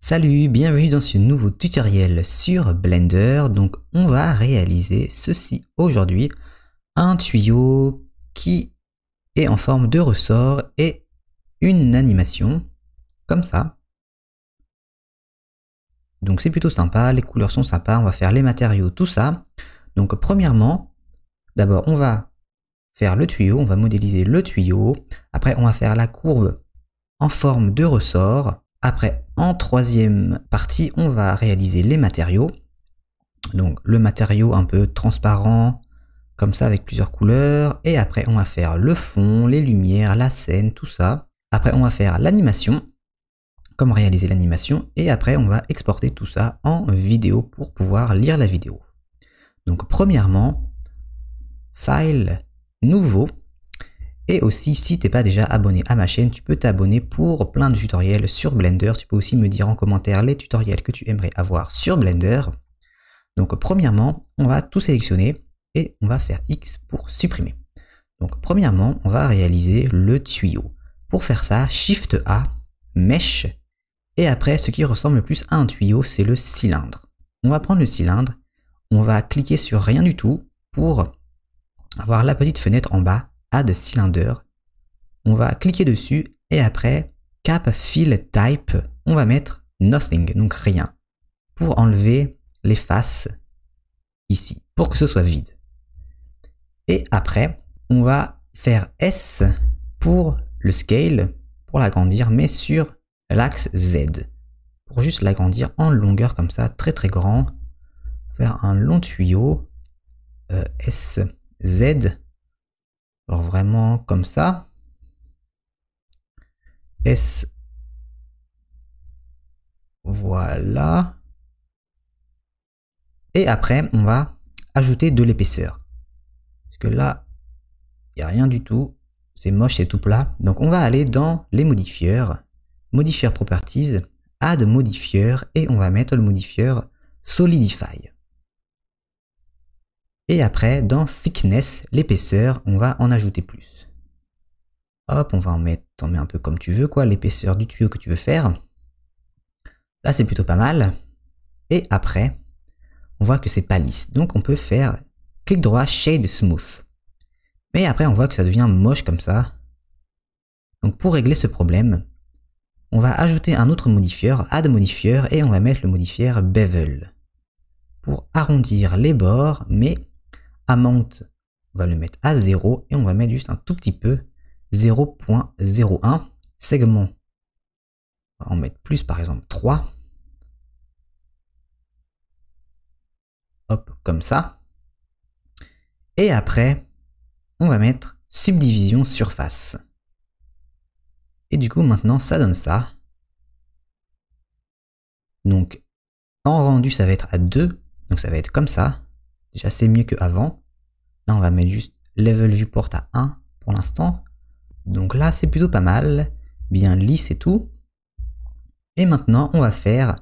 Salut, bienvenue dans ce nouveau tutoriel sur Blender. Donc on va réaliser ceci aujourd'hui, un tuyau qui est en forme de ressort et une animation comme ça. Donc c'est plutôt sympa, les couleurs sont sympas, on va faire les matériaux, tout ça. Donc premièrement, d'abord on va faire le tuyau, on va modéliser le tuyau. Après on va faire la courbe en forme de ressort. Après, en troisième partie, on va réaliser les matériaux. Donc le matériau un peu transparent, comme ça avec plusieurs couleurs. Et après, on va faire le fond, les lumières, la scène, tout ça. Après, on va faire l'animation, comme réaliser l'animation. Et après, on va exporter tout ça en vidéo pour pouvoir lire la vidéo. Donc premièrement, File, Nouveau, et aussi, si t'es pas déjà abonné à ma chaîne, tu peux t'abonner pour plein de tutoriels sur Blender. Tu peux aussi me dire en commentaire les tutoriels que tu aimerais avoir sur Blender. Donc premièrement, on va tout sélectionner et on va faire X pour supprimer. Donc premièrement, on va réaliser le tuyau. Pour faire ça, Shift A, Mesh, et après ce qui ressemble le plus à un tuyau, c'est le cylindre. On va prendre le cylindre, on va cliquer sur rien du tout pour avoir la petite fenêtre en bas Add Cylinder. On va cliquer dessus et après, Cap Fill Type, on va mettre Nothing, donc rien, pour enlever les faces ici, pour que ce soit vide. Et après, on va faire S pour le scale, pour l'agrandir, mais sur l'axe Z. Pour juste l'agrandir en longueur comme ça, très très grand. Faire un long tuyau, euh, S, Z, alors vraiment comme ça. S. Voilà. Et après, on va ajouter de l'épaisseur. Parce que là, il n'y a rien du tout. C'est moche, c'est tout plat. Donc on va aller dans les modifieurs. Modifier properties, add modifier et on va mettre le modifieur solidify. Et après, dans thickness, l'épaisseur, on va en ajouter plus. Hop, on va en mettre, on met un peu comme tu veux, quoi, l'épaisseur du tuyau que tu veux faire. Là, c'est plutôt pas mal. Et après, on voit que c'est pas lisse. Donc, on peut faire clic droit, shade smooth. Mais après, on voit que ça devient moche comme ça. Donc, pour régler ce problème, on va ajouter un autre modifieur, add Modifier, et on va mettre le modifieur bevel. Pour arrondir les bords, mais on va le mettre à 0 et on va mettre juste un tout petit peu 0.01 segment. On va en mettre plus, par exemple 3. Hop, comme ça. Et après, on va mettre subdivision surface. Et du coup, maintenant, ça donne ça. Donc, en rendu, ça va être à 2. Donc, ça va être comme ça. Déjà, c'est mieux avant on va mettre juste level viewport à 1 pour l'instant. Donc là, c'est plutôt pas mal, bien lisse et tout. Et maintenant, on va faire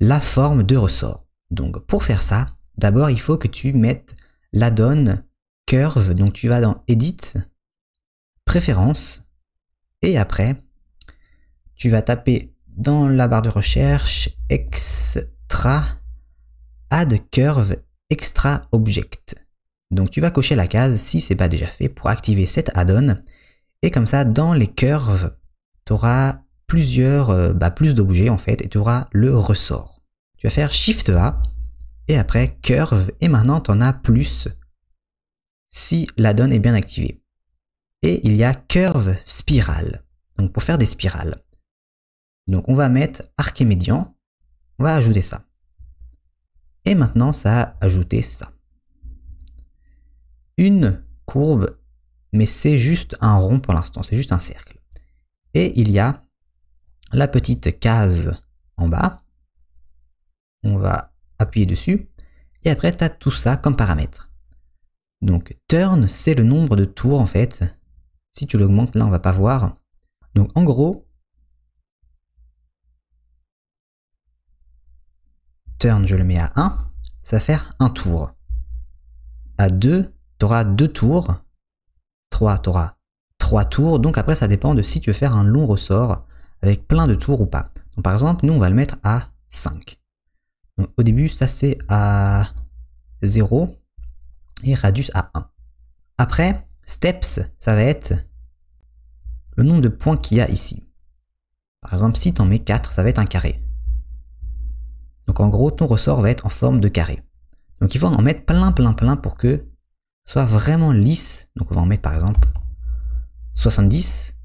la forme de ressort. Donc pour faire ça, d'abord, il faut que tu mettes la donne curve. Donc tu vas dans Edit, Préférences, et après, tu vas taper dans la barre de recherche Extra Add Curve Extra Object. Donc tu vas cocher la case, si c'est pas déjà fait, pour activer cette add-on. Et comme ça, dans les curves, tu auras plusieurs, euh, bah, plus d'objets en fait, et tu auras le ressort. Tu vas faire Shift A, et après Curve, et maintenant tu en as plus si l'add-on est bien activé. Et il y a Curve Spirale, donc pour faire des spirales. Donc on va mettre arc et médian, on va ajouter ça. Et maintenant ça a ajouté ça une courbe, mais c'est juste un rond pour l'instant, c'est juste un cercle. Et il y a la petite case en bas. On va appuyer dessus. Et après, tu as tout ça comme paramètre. Donc, turn, c'est le nombre de tours, en fait. Si tu l'augmentes, là, on va pas voir. Donc, en gros, turn, je le mets à 1, ça va faire un tour. À 2, auras deux tours. 3, auras 3 tours. Donc après, ça dépend de si tu veux faire un long ressort avec plein de tours ou pas. par exemple, nous, on va le mettre à 5. au début, ça c'est à 0 et radius à 1. Après, steps, ça va être le nombre de points qu'il y a ici. Par exemple, si tu en mets 4, ça va être un carré. Donc en gros, ton ressort va être en forme de carré. Donc il faut en mettre plein plein plein pour que soit vraiment lisse. Donc on va en mettre par exemple 70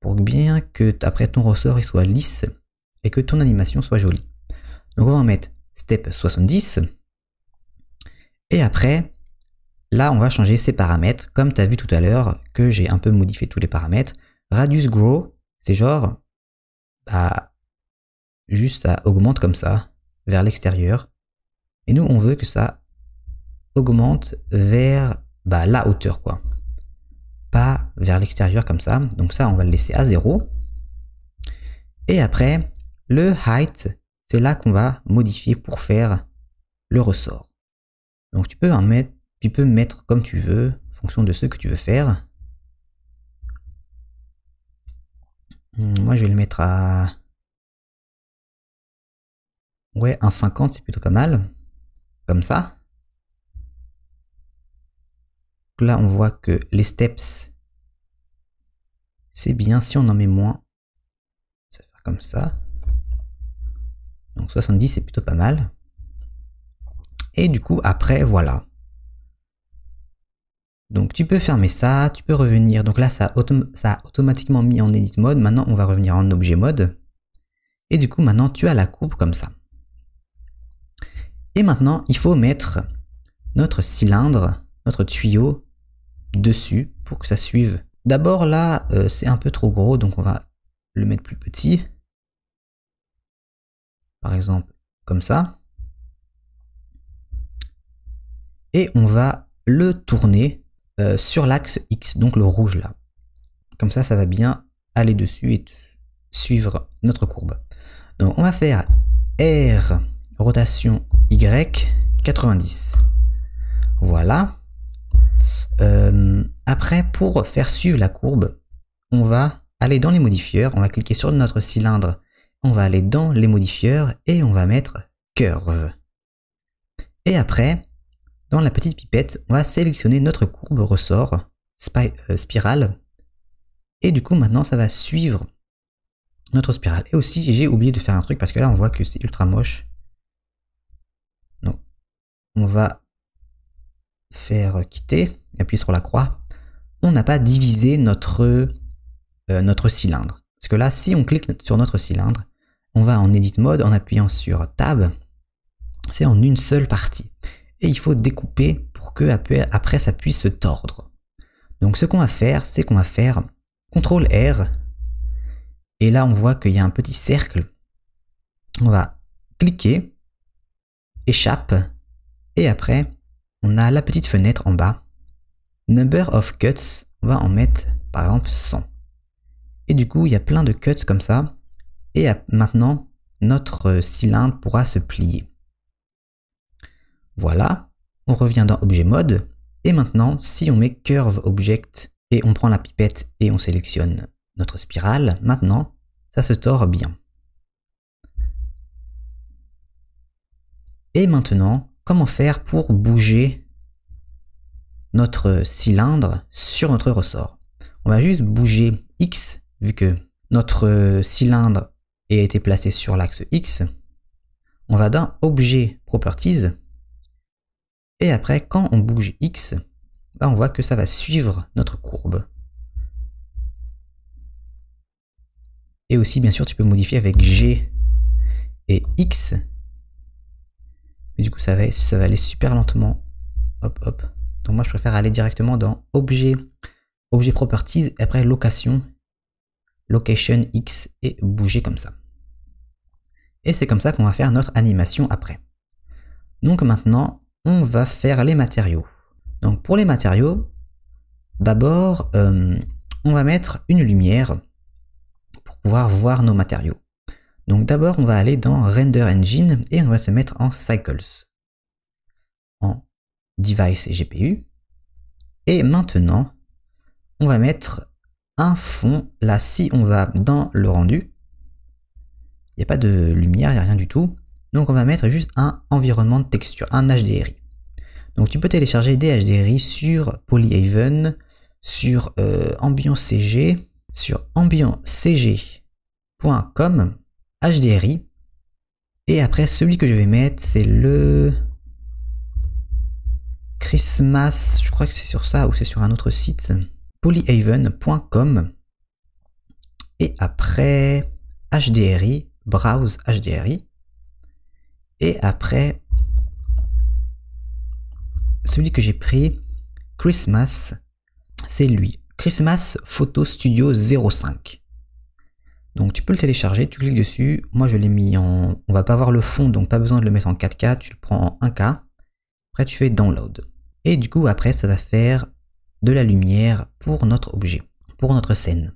pour bien que après ton ressort il soit lisse et que ton animation soit jolie. Donc on va en mettre step 70 et après là on va changer ses paramètres comme tu as vu tout à l'heure que j'ai un peu modifié tous les paramètres. Radius grow c'est genre bah, juste ça augmente comme ça vers l'extérieur et nous on veut que ça augmente vers bah, la hauteur, quoi. Pas vers l'extérieur comme ça. Donc ça, on va le laisser à 0. Et après, le height, c'est là qu'on va modifier pour faire le ressort. Donc tu peux en mettre, tu peux mettre comme tu veux, en fonction de ce que tu veux faire. Moi, je vais le mettre à... Ouais, un 50, c'est plutôt pas mal. Comme ça là, on voit que les steps, c'est bien si on en met moins. Ça va comme ça. Donc 70, c'est plutôt pas mal. Et du coup, après, voilà. Donc tu peux fermer ça, tu peux revenir. Donc là, ça a, ça a automatiquement mis en edit mode. Maintenant, on va revenir en objet mode. Et du coup, maintenant, tu as la coupe comme ça. Et maintenant, il faut mettre notre cylindre, notre tuyau dessus pour que ça suive. D'abord là, euh, c'est un peu trop gros, donc on va le mettre plus petit. Par exemple, comme ça. Et on va le tourner euh, sur l'axe X, donc le rouge là. Comme ça, ça va bien aller dessus et suivre notre courbe. Donc on va faire R rotation Y 90. Voilà. Euh, après, pour faire suivre la courbe, on va aller dans les modifieurs, on va cliquer sur notre cylindre, on va aller dans les modifieurs et on va mettre curve. Et après, dans la petite pipette, on va sélectionner notre courbe ressort euh, spirale. Et du coup, maintenant, ça va suivre notre spirale. Et aussi, j'ai oublié de faire un truc parce que là, on voit que c'est ultra moche. Donc, on va faire quitter appuyé sur la croix, on n'a pas divisé notre, euh, notre cylindre. Parce que là, si on clique sur notre cylindre, on va en Edit Mode en appuyant sur Tab, c'est en une seule partie. Et il faut découper pour que après ça puisse se tordre. Donc ce qu'on va faire, c'est qu'on va faire CTRL R, et là on voit qu'il y a un petit cercle. On va cliquer, échappe, et après on a la petite fenêtre en bas number of cuts, on va en mettre par exemple 100. Et du coup, il y a plein de cuts comme ça. Et maintenant, notre cylindre pourra se plier. Voilà, on revient dans objet mode. Et maintenant, si on met curve object et on prend la pipette et on sélectionne notre spirale, maintenant, ça se tord bien. Et maintenant, comment faire pour bouger notre cylindre sur notre ressort. On va juste bouger X, vu que notre cylindre a été placé sur l'axe X. On va dans Objet Properties. Et après, quand on bouge X, on voit que ça va suivre notre courbe. Et aussi, bien sûr, tu peux modifier avec G et X. Mais du coup, ça va aller super lentement. Hop, hop. Donc moi, je préfère aller directement dans objet, objet properties, et après location, location X et bouger comme ça. Et c'est comme ça qu'on va faire notre animation après. Donc maintenant, on va faire les matériaux. Donc pour les matériaux, d'abord, euh, on va mettre une lumière pour pouvoir voir nos matériaux. Donc d'abord, on va aller dans Render Engine et on va se mettre en Cycles. En device et GPU. Et maintenant, on va mettre un fond. Là, si on va dans le rendu, il n'y a pas de lumière, il n'y a rien du tout. Donc on va mettre juste un environnement de texture, un HDRI. Donc tu peux télécharger des HDRI sur Polyhaven, sur euh, CG, sur ambientcg.com, HDRI. Et après, celui que je vais mettre, c'est le... Christmas, je crois que c'est sur ça ou c'est sur un autre site, polyhaven.com. Et après HDRI, browse HDRI. Et après, celui que j'ai pris, Christmas, c'est lui. Christmas Photo Studio 05. Donc tu peux le télécharger, tu cliques dessus. Moi je l'ai mis en... On va pas voir le fond, donc pas besoin de le mettre en 4K. Tu le prends en 1K. Après tu fais download. Et du coup, après, ça va faire de la lumière pour notre objet, pour notre scène.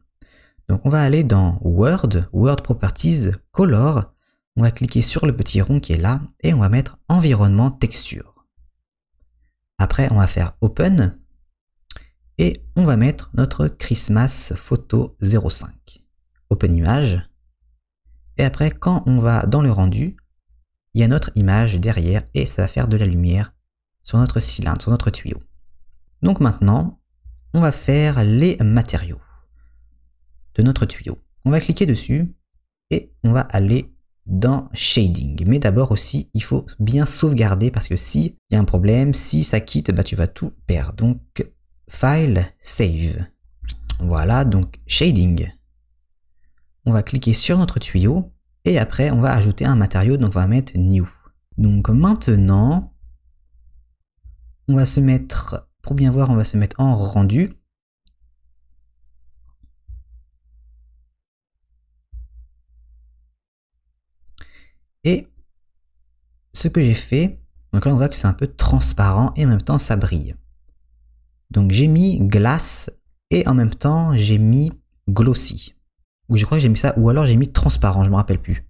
Donc on va aller dans Word, Word Properties, Color. On va cliquer sur le petit rond qui est là et on va mettre Environnement Texture. Après, on va faire Open et on va mettre notre Christmas Photo 05. Open Image. Et après, quand on va dans le rendu, il y a notre image derrière et ça va faire de la lumière sur notre cylindre, sur notre tuyau. Donc maintenant, on va faire les matériaux de notre tuyau. On va cliquer dessus et on va aller dans Shading. Mais d'abord aussi, il faut bien sauvegarder parce que si il y a un problème, si ça quitte, bah, tu vas tout perdre. Donc, File, Save. Voilà, donc Shading. On va cliquer sur notre tuyau et après, on va ajouter un matériau, donc on va mettre New. Donc maintenant, on va se mettre, pour bien voir, on va se mettre en rendu. Et ce que j'ai fait, donc là on voit que c'est un peu transparent et en même temps ça brille. Donc j'ai mis glace et en même temps j'ai mis glossy. Ou je crois que j'ai mis ça, ou alors j'ai mis transparent, je me rappelle plus.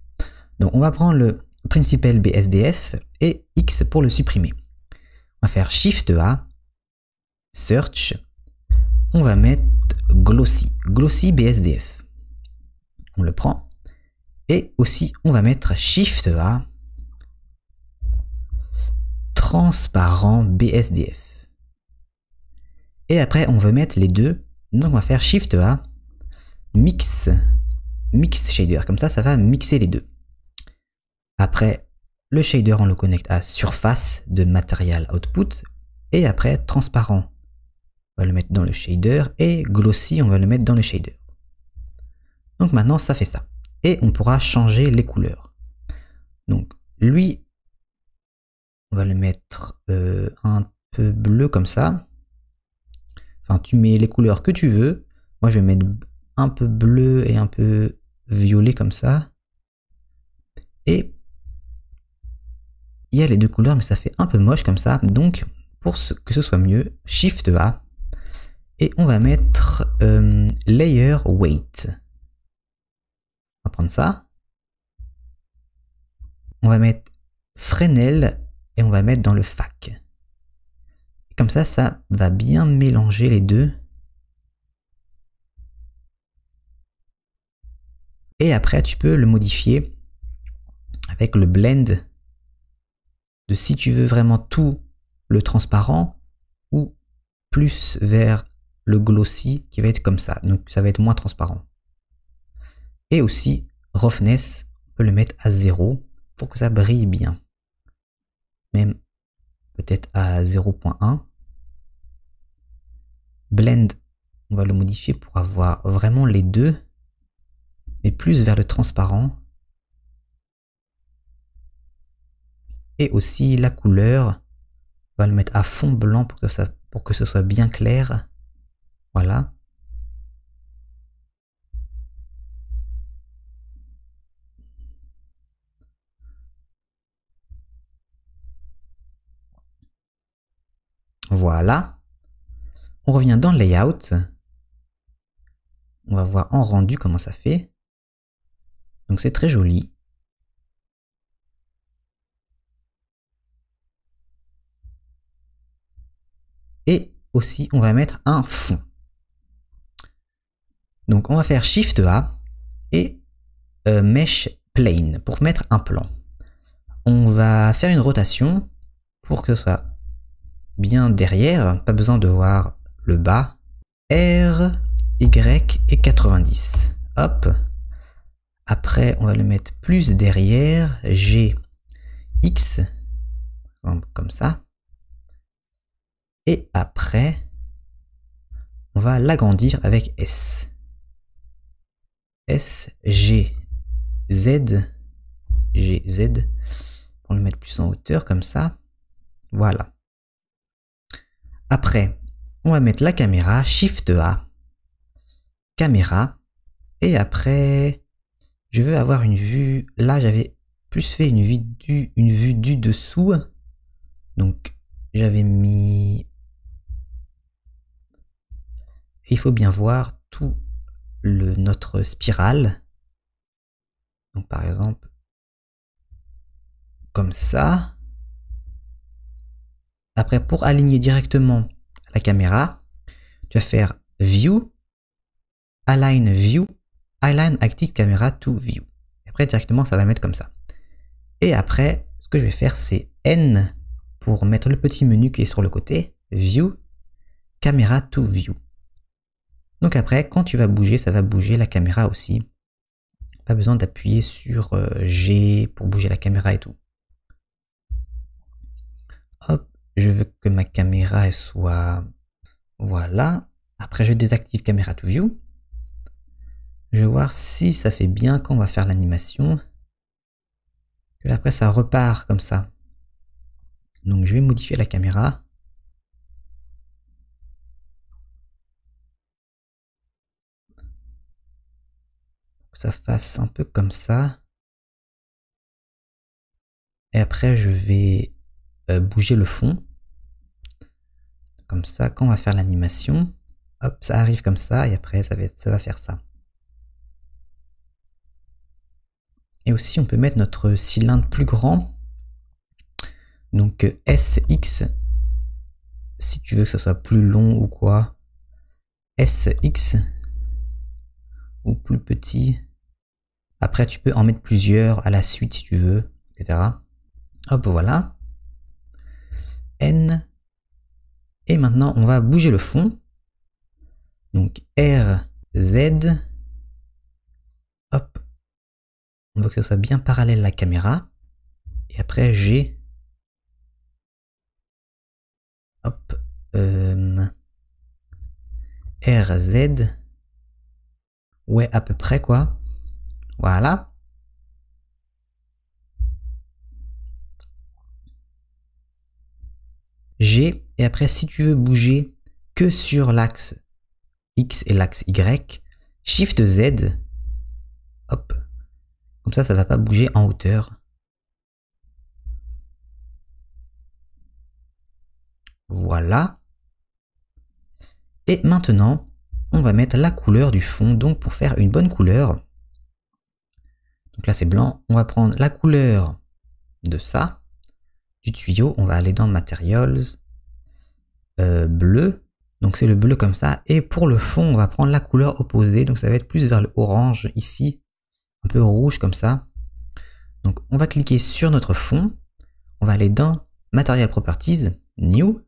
Donc on va prendre le principal BSDF et X pour le supprimer. On va faire Shift A, Search, on va mettre Glossy, Glossy BSDF. On le prend. Et aussi, on va mettre Shift A, Transparent BSDF. Et après, on veut mettre les deux. Donc, on va faire Shift A, Mix, Mix Shader. Comme ça, ça va mixer les deux. Après, le shader, on le connecte à surface de matériel Output et après transparent. On va le mettre dans le shader et glossy, on va le mettre dans le shader. Donc maintenant, ça fait ça. Et on pourra changer les couleurs. Donc lui, on va le mettre euh, un peu bleu comme ça. Enfin, tu mets les couleurs que tu veux. Moi, je vais mettre un peu bleu et un peu violet comme ça. Et il y a les deux couleurs, mais ça fait un peu moche comme ça. Donc, pour ce, que ce soit mieux, Shift A, et on va mettre euh, Layer Weight. On va prendre ça. On va mettre Fresnel, et on va mettre dans le fac. Comme ça, ça va bien mélanger les deux. Et après, tu peux le modifier avec le blend de si tu veux vraiment tout le transparent ou plus vers le glossy qui va être comme ça. Donc ça va être moins transparent. Et aussi, roughness, on peut le mettre à 0 pour que ça brille bien. Même peut-être à 0.1. Blend, on va le modifier pour avoir vraiment les deux, mais plus vers le transparent Et aussi la couleur, on va le mettre à fond blanc pour que, ça, pour que ce soit bien clair. Voilà. Voilà. On revient dans le Layout. On va voir en rendu comment ça fait. Donc c'est très joli. aussi, on va mettre un fond. Donc on va faire Shift A et euh, Mesh Plane pour mettre un plan. On va faire une rotation pour que ce soit bien derrière, pas besoin de voir le bas. R, Y et 90. Hop. Après, on va le mettre plus derrière. G, X, comme ça. Et après, on va l'agrandir avec S. S, G, Z, G, Z, pour le mettre plus en hauteur comme ça. Voilà. Après, on va mettre la caméra, Shift A, caméra, et après, je veux avoir une vue, là j'avais plus fait une vue du, une vue du dessous, donc j'avais mis il faut bien voir tout le, notre spirale. Donc par exemple, comme ça. Après, pour aligner directement la caméra, tu vas faire View, Align View, Align Active Camera to View. Après, directement, ça va mettre comme ça. Et après, ce que je vais faire, c'est N pour mettre le petit menu qui est sur le côté, View, Camera to View. Donc après, quand tu vas bouger, ça va bouger la caméra aussi. Pas besoin d'appuyer sur euh, G pour bouger la caméra et tout. Hop, je veux que ma caméra soit... Voilà. Après, je désactive caméra to view. Je vais voir si ça fait bien quand on va faire l'animation. Après, ça repart comme ça. Donc, je vais modifier la caméra. ça fasse un peu comme ça. Et après, je vais euh, bouger le fond. Comme ça, quand on va faire l'animation, hop, ça arrive comme ça, et après, ça va, ça va faire ça. Et aussi, on peut mettre notre cylindre plus grand. Donc, SX, si tu veux que ça soit plus long ou quoi. SX, ou plus petit. Après, tu peux en mettre plusieurs à la suite si tu veux, etc. Hop, voilà. N. Et maintenant, on va bouger le fond. Donc, R, Z. Hop. On veut que ce soit bien parallèle à la caméra. Et après, G. Hop. Euh, R, Z. Ouais, à peu près, quoi. Voilà. G. Et après, si tu veux bouger que sur l'axe X et l'axe Y, Shift Z. Hop. Comme ça, ça va pas bouger en hauteur. Voilà. Et maintenant, on va mettre la couleur du fond. Donc pour faire une bonne couleur, donc là, c'est blanc. On va prendre la couleur de ça, du tuyau. On va aller dans Materials, euh, bleu. Donc c'est le bleu comme ça. Et pour le fond, on va prendre la couleur opposée. Donc ça va être plus vers le orange ici, un peu rouge comme ça. Donc on va cliquer sur notre fond. On va aller dans Material Properties, New,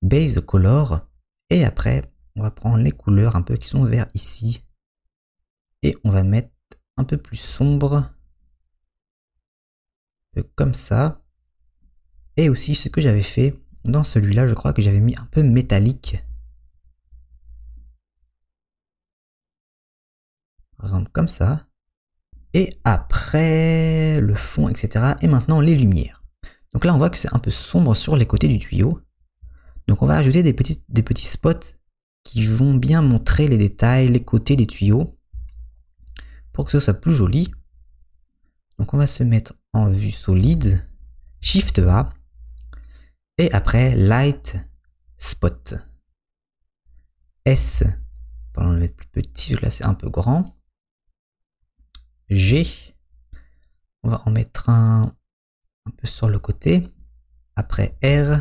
Base Color. Et après, on va prendre les couleurs un peu qui sont vert ici. Et on va mettre un peu plus sombre. Comme ça. Et aussi ce que j'avais fait dans celui-là, je crois que j'avais mis un peu métallique. Par exemple comme ça. Et après le fond, etc. Et maintenant les lumières. Donc là on voit que c'est un peu sombre sur les côtés du tuyau. Donc on va ajouter des petites des petits spots qui vont bien montrer les détails, les côtés des tuyaux que ce soit plus joli. Donc on va se mettre en vue solide, Shift A, et après Light Spot. S, pour le mettre plus petit, là c'est un peu grand. G, on va en mettre un un peu sur le côté. Après R,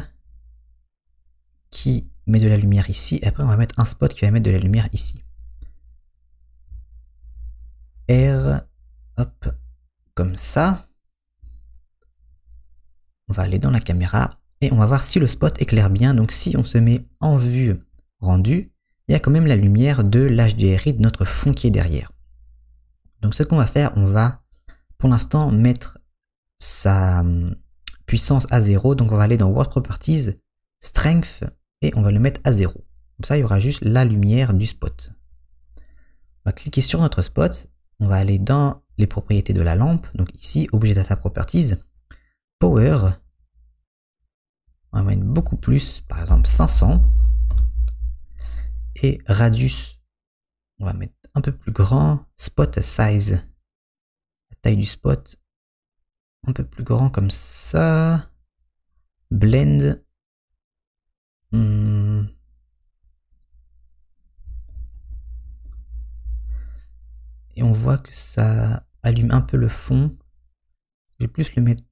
qui met de la lumière ici. après on va mettre un spot qui va mettre de la lumière ici. R, hop, comme ça. On va aller dans la caméra et on va voir si le spot éclaire bien. Donc si on se met en vue rendu, il y a quand même la lumière de l'HDRI de notre fond qui est derrière. Donc ce qu'on va faire, on va pour l'instant mettre sa hum, puissance à zéro Donc on va aller dans Word Properties, Strength, et on va le mettre à 0. Comme ça, il y aura juste la lumière du spot. On va cliquer sur notre spot on va aller dans les propriétés de la lampe. Donc ici, Objet Data Properties, Power. On va mettre beaucoup plus, par exemple 500. Et Radius, on va mettre un peu plus grand. Spot Size, la taille du spot, un peu plus grand comme ça. Blend. Hmm. Et on voit que ça allume un peu le fond. Je vais plus le mettre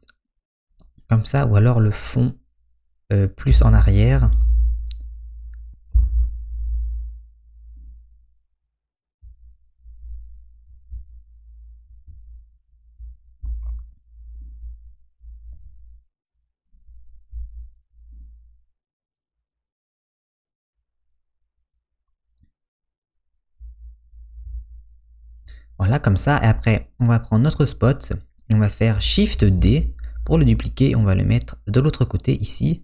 comme ça, ou alors le fond euh, plus en arrière. Voilà, comme ça. Et après, on va prendre notre spot et on va faire Shift D. Pour le dupliquer, on va le mettre de l'autre côté ici.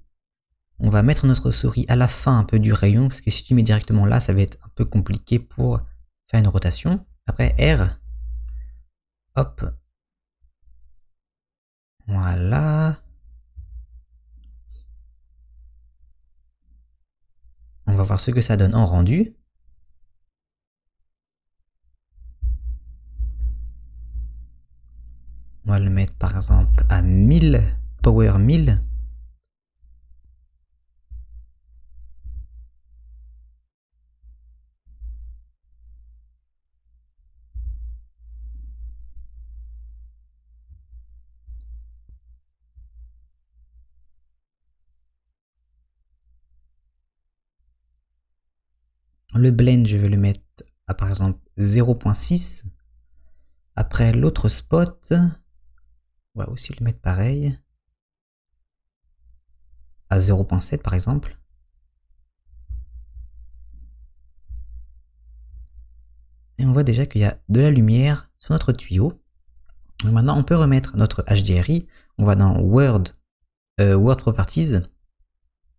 On va mettre notre souris à la fin un peu du rayon, parce que si tu mets directement là, ça va être un peu compliqué pour faire une rotation. Après R, hop, voilà. On va voir ce que ça donne en rendu. le mettre par exemple à 1000, power 1000. Le blend, je vais le mettre à par exemple 0.6. Après l'autre spot, on va aussi le mettre pareil. À 0.7 par exemple. Et on voit déjà qu'il y a de la lumière sur notre tuyau. maintenant, on peut remettre notre HDRI. On va dans Word, euh, Word Properties,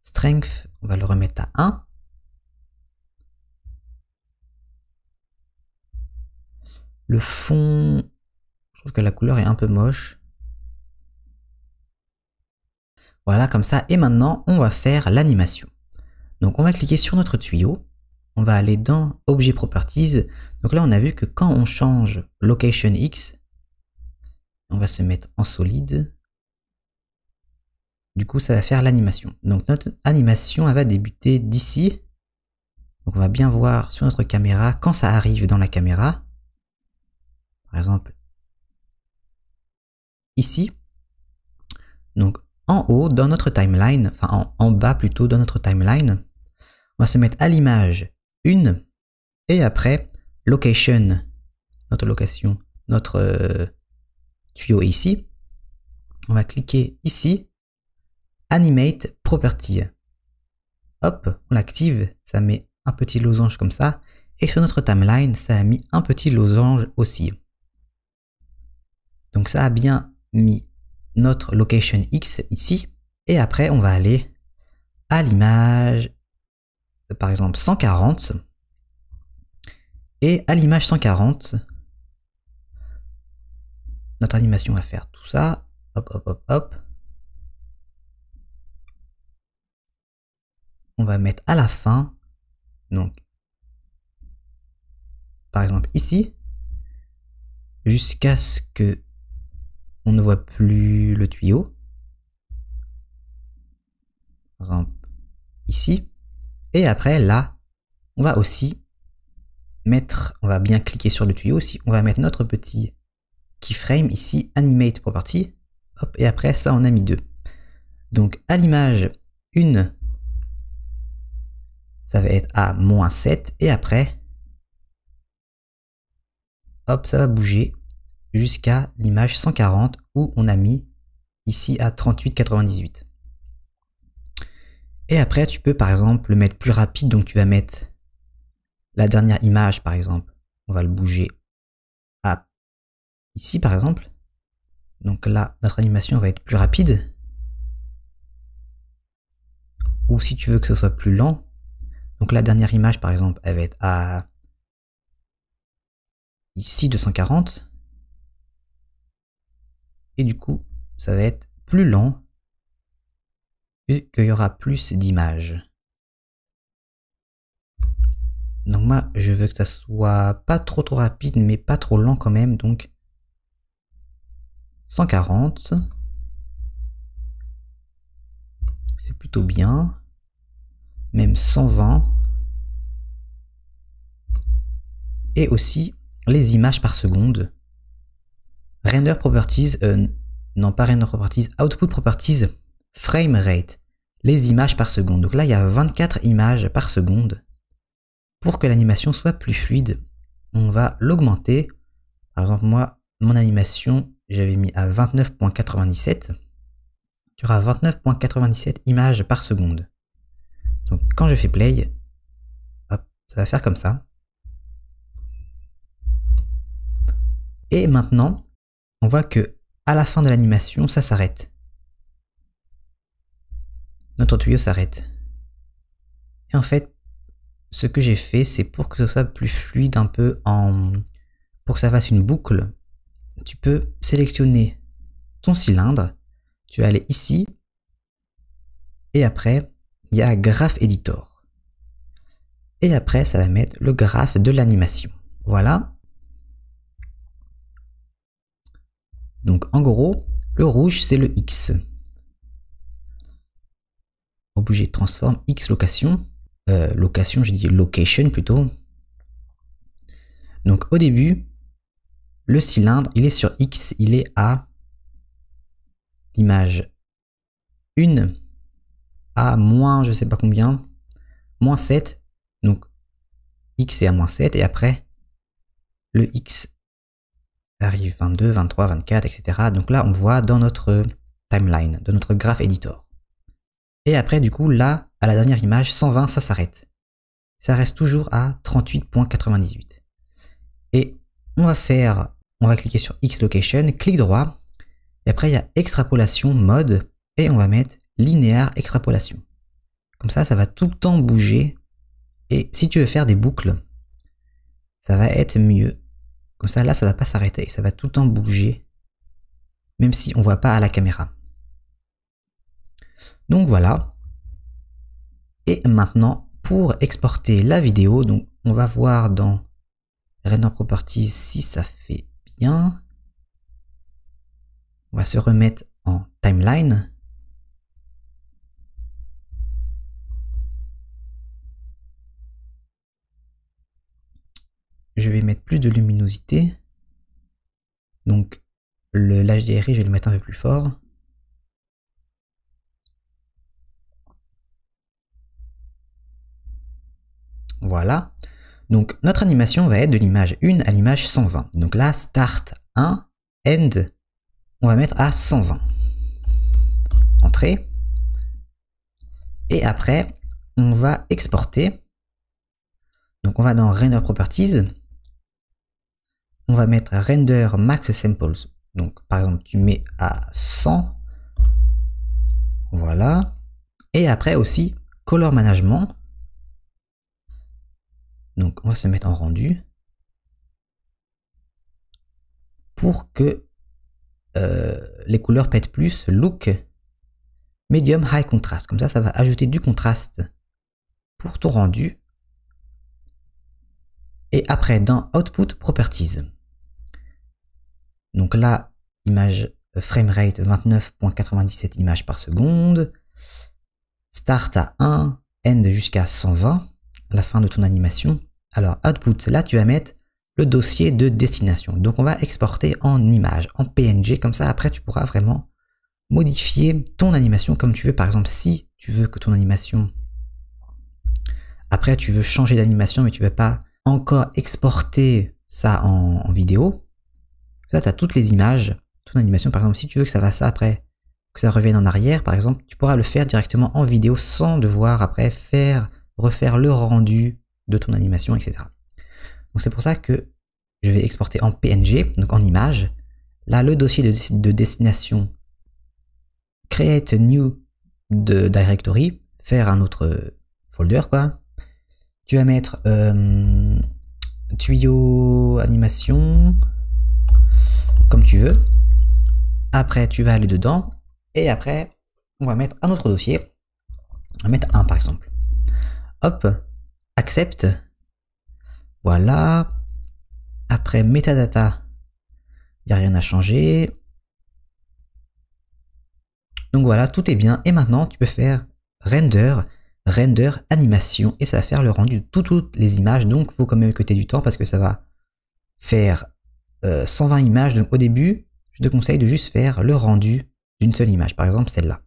Strength, on va le remettre à 1. Le fond, je trouve que la couleur est un peu moche. Voilà, comme ça. Et maintenant, on va faire l'animation. Donc, on va cliquer sur notre tuyau. On va aller dans Objet Properties. Donc là, on a vu que quand on change Location X, on va se mettre en solide. Du coup, ça va faire l'animation. Donc, notre animation, elle va débuter d'ici. Donc, on va bien voir sur notre caméra quand ça arrive dans la caméra. Par exemple, ici. Donc, haut dans notre timeline, enfin en, bas plutôt dans notre timeline, on va se mettre à l'image 1 et après location, notre location, notre euh, tuyau ici. On va cliquer ici, animate property. Hop, on l'active, ça met un petit losange comme ça. Et sur notre timeline, ça a mis un petit losange aussi. Donc ça a bien mis notre location X ici. Et après, on va aller à l'image, par exemple, 140. Et à l'image 140, notre animation va faire tout ça. Hop, hop, hop, hop. On va mettre à la fin, donc, par exemple ici, jusqu'à ce que on ne voit plus le tuyau. Par exemple, ici. Et après, là, on va aussi mettre, on va bien cliquer sur le tuyau aussi, on va mettre notre petit keyframe ici, animate property, hop, et après ça on a mis deux. Donc à l'image, une, ça va être à moins 7, et après, hop, ça va bouger jusqu'à l'image 140 où on a mis ici à 38,98. Et après, tu peux par exemple le mettre plus rapide, donc tu vas mettre la dernière image par exemple. On va le bouger à ici par exemple. Donc là, notre animation va être plus rapide. Ou si tu veux que ce soit plus lent, donc la dernière image par exemple, elle va être à ici 240. Et du coup, ça va être plus lent qu'il y aura plus d'images. Donc moi, je veux que ça soit pas trop trop rapide, mais pas trop lent quand même. Donc 140. C'est plutôt bien. Même 120. Et aussi les images par seconde render properties, euh, non pas render properties, output properties frame rate, les images par seconde. Donc là, il y a 24 images par seconde. Pour que l'animation soit plus fluide, on va l'augmenter. Par exemple, moi, mon animation, j'avais mis à 29.97. Il y aura 29.97 images par seconde. Donc quand je fais play, ça va faire comme ça. Et maintenant, on voit que à la fin de l'animation, ça s'arrête. Notre tuyau s'arrête. Et en fait, ce que j'ai fait, c'est pour que ce soit plus fluide un peu en... Pour que ça fasse une boucle, tu peux sélectionner ton cylindre, tu vas aller ici, et après, il y a Graph Editor. Et après, ça va mettre le graphe de l'animation. Voilà, Donc en gros, le rouge c'est le X. Objet transforme X location. Euh, location, j'ai dit location plutôt. Donc au début, le cylindre, il est sur X, il est à l'image 1 à moins je sais pas combien, moins 7. Donc X est à moins 7 et après le X arrive 22, 23, 24, etc. Donc là, on voit dans notre timeline, dans notre graph editor. Et après, du coup, là, à la dernière image, 120, ça s'arrête. Ça reste toujours à 38.98. Et on va faire, on va cliquer sur X location, clic droit, et après il y a extrapolation mode, et on va mettre linéaire extrapolation. Comme ça, ça va tout le temps bouger, et si tu veux faire des boucles, ça va être mieux comme ça, là, ça va pas s'arrêter, ça va tout le temps bouger, même si on voit pas à la caméra. Donc voilà. Et maintenant, pour exporter la vidéo, donc on va voir dans Render Properties si ça fait bien. On va se remettre en timeline. je vais mettre plus de luminosité. Donc le l'HDRI, je vais le mettre un peu plus fort. Voilà. Donc notre animation va être de l'image 1 à l'image 120. Donc là, start 1, end, on va mettre à 120. Entrée. Et après, on va exporter. Donc on va dans Render Properties on va mettre render max samples. Donc par exemple, tu mets à 100. Voilà. Et après aussi, color management. Donc on va se mettre en rendu pour que euh, les couleurs pètent plus. Look, medium, high contrast. Comme ça, ça va ajouter du contraste pour ton rendu et après dans Output Properties. Donc là, image frame euh, framerate 29.97 images par seconde, start à 1, end jusqu'à 120, la fin de ton animation. Alors output, là tu vas mettre le dossier de destination. Donc on va exporter en image, en PNG, comme ça après tu pourras vraiment modifier ton animation comme tu veux. Par exemple, si tu veux que ton animation, après tu veux changer d'animation mais tu ne veux pas encore exporter ça en, vidéo. Ça, tu as toutes les images, ton animation. Par exemple, si tu veux que ça va ça après, que ça revienne en arrière, par exemple, tu pourras le faire directement en vidéo sans devoir après faire, refaire le rendu de ton animation, etc. Donc c'est pour ça que je vais exporter en PNG, donc en image. Là, le dossier de, de destination, create new de directory, faire un autre folder, quoi, tu vas mettre euh, tuyau animation, comme tu veux. Après, tu vas aller dedans. Et après, on va mettre un autre dossier. On va mettre un par exemple. Hop, accepte. Voilà. Après, metadata, il n'y a rien à changer. Donc voilà, tout est bien. Et maintenant, tu peux faire render render, animation, et ça va faire le rendu de toutes les images, donc faut quand même que tu aies du temps parce que ça va faire 120 euh, images, donc au début, je te conseille de juste faire le rendu d'une seule image, par exemple celle-là.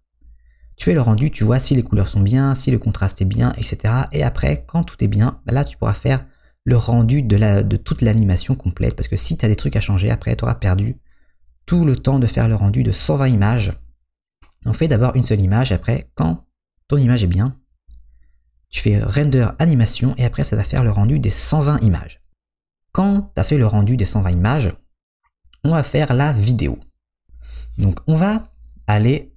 Tu fais le rendu, tu vois si les couleurs sont bien, si le contraste est bien, etc. Et après, quand tout est bien, bah là tu pourras faire le rendu de, la, de toute l'animation complète, parce que si tu as des trucs à changer, après tu auras perdu tout le temps de faire le rendu de 120 images. On fait d'abord une seule image, après quand ton image est bien, je fais render animation et après ça va faire le rendu des 120 images. Quand tu as fait le rendu des 120 images, on va faire la vidéo. Donc on va aller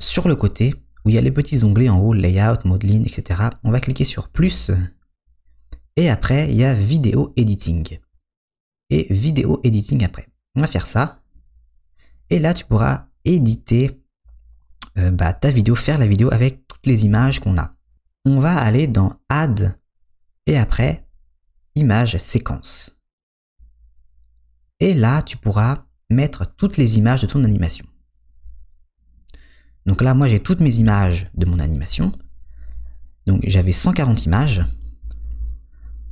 sur le côté où il y a les petits onglets en haut, layout, modeling, etc. On va cliquer sur plus et après il y a vidéo editing et vidéo editing après. On va faire ça et là tu pourras éditer euh, bah, ta vidéo, faire la vidéo avec toutes les images qu'on a on va aller dans Add et après Images séquence. Et là, tu pourras mettre toutes les images de ton animation. Donc là, moi, j'ai toutes mes images de mon animation. Donc j'avais 140 images.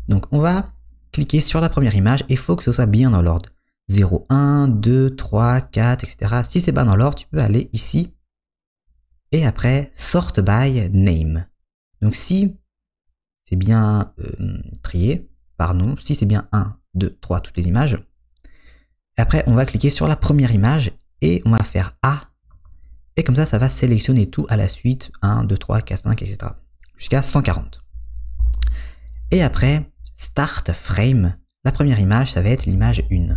Donc on va cliquer sur la première image et il faut que ce soit bien dans l'ordre. 0, 1, 2, 3, 4, etc. Si c'est pas dans l'ordre, tu peux aller ici et après sort by name. Donc si c'est bien euh, trié par nom, si c'est bien 1, 2, 3, toutes les images, après on va cliquer sur la première image et on va faire A. Et comme ça, ça va sélectionner tout à la suite, 1, 2, 3, 4, 5, etc. Jusqu'à 140. Et après, Start Frame, la première image, ça va être l'image 1.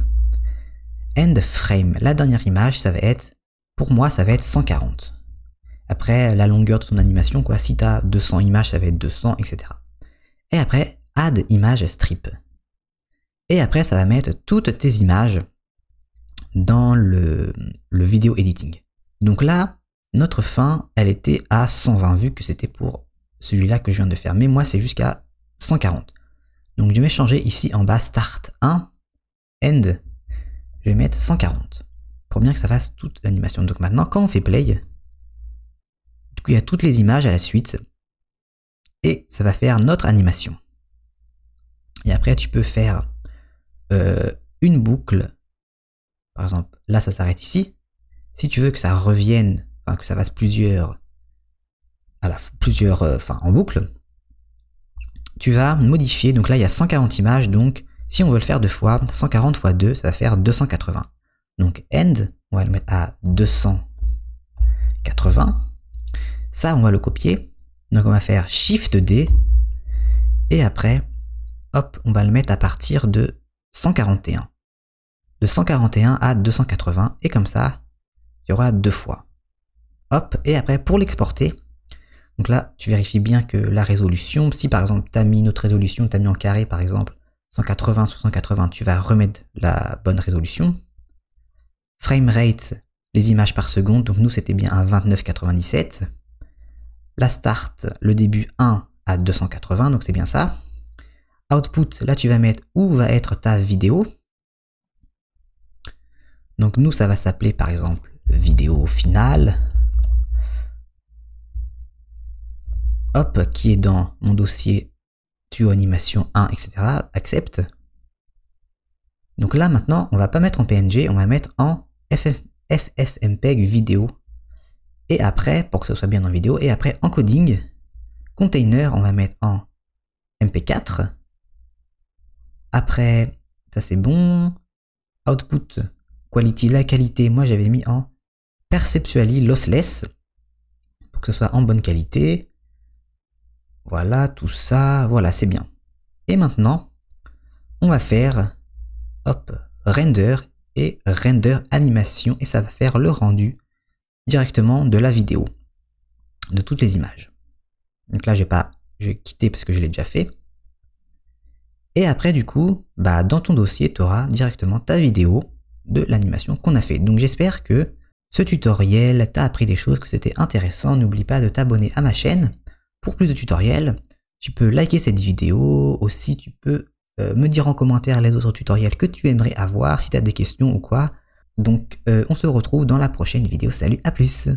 End Frame, la dernière image, ça va être, pour moi, ça va être 140. Après, la longueur de ton animation, quoi. Si t'as 200 images, ça va être 200, etc. Et après, add image strip. Et après, ça va mettre toutes tes images dans le, le vidéo editing. Donc là, notre fin, elle était à 120 vu que c'était pour celui-là que je viens de faire. Mais moi, c'est jusqu'à 140. Donc je vais changer ici en bas Start 1, End. Je vais mettre 140 pour bien que ça fasse toute l'animation. Donc maintenant, quand on fait Play, à toutes les images à la suite et ça va faire notre animation. Et après, tu peux faire euh, une boucle. Par exemple, là, ça s'arrête ici. Si tu veux que ça revienne, enfin que ça fasse plusieurs, à la, plusieurs, euh, en boucle, tu vas modifier. Donc là, il y a 140 images. Donc, si on veut le faire deux fois, 140 x 2, ça va faire 280. Donc, end, on va le mettre à 280. Ça, on va le copier. Donc on va faire Shift D. Et après, hop, on va le mettre à partir de 141. De 141 à 280. Et comme ça, il y aura deux fois. Hop, et après pour l'exporter, donc là, tu vérifies bien que la résolution, si par exemple tu as mis notre résolution, tu as mis en carré par exemple 180 sur 180, tu vas remettre la bonne résolution. Frame rate, les images par seconde, donc nous c'était bien à 29,97. La start, le début 1 à 280, donc c'est bien ça. Output, là tu vas mettre où va être ta vidéo. Donc nous, ça va s'appeler par exemple vidéo finale. Hop, qui est dans mon dossier tu animation 1, etc. Accepte. Donc là maintenant, on va pas mettre en PNG, on va mettre en FFmpeg vidéo et après, pour que ce soit bien en vidéo, et après en container, on va mettre en MP4. Après, ça c'est bon. Output, quality, la qualité, moi j'avais mis en perceptually lossless, pour que ce soit en bonne qualité. Voilà, tout ça, voilà, c'est bien. Et maintenant, on va faire, hop, render et render animation, et ça va faire le rendu directement de la vidéo, de toutes les images. Donc là, j'ai pas, je quitté parce que je l'ai déjà fait. Et après, du coup, bah, dans ton dossier, tu auras directement ta vidéo de l'animation qu'on a fait. Donc j'espère que ce tutoriel t'a appris des choses, que c'était intéressant. N'oublie pas de t'abonner à ma chaîne pour plus de tutoriels. Tu peux liker cette vidéo, aussi tu peux euh, me dire en commentaire les autres tutoriels que tu aimerais avoir, si tu as des questions ou quoi. Donc, euh, on se retrouve dans la prochaine vidéo. Salut, à plus